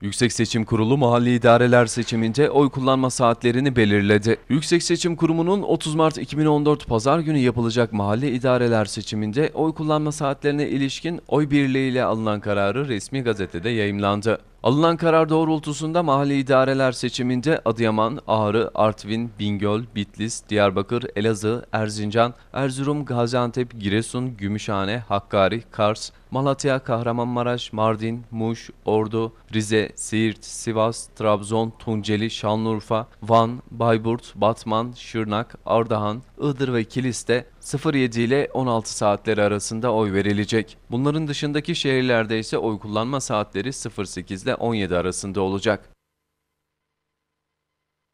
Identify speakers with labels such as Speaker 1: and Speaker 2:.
Speaker 1: Yüksek Seçim Kurulu mahalli idareler seçiminde oy kullanma saatlerini belirledi. Yüksek Seçim Kurumu'nun 30 Mart 2014 pazar günü yapılacak mahalli idareler seçiminde oy kullanma saatlerine ilişkin oy birliğiyle alınan kararı resmi gazetede yayımlandı. Alınan karar doğrultusunda mahalli idareler seçiminde Adıyaman, Ağrı, Artvin, Bingöl, Bitlis, Diyarbakır, Elazığ, Erzincan, Erzurum, Gaziantep, Giresun, Gümüşhane, Hakkari, Kars, Malatya, Kahramanmaraş, Mardin, Muş, Ordu, Rize, Siirt, Sivas, Trabzon, Tunceli, Şanlıurfa, Van, Bayburt, Batman, Şırnak, Ardahan, Iğdır ve Kilis'te 07 ile 16 saatleri arasında oy verilecek. Bunların dışındaki şehirlerde ise oy kullanma saatleri 08 ile 17 arasında olacak.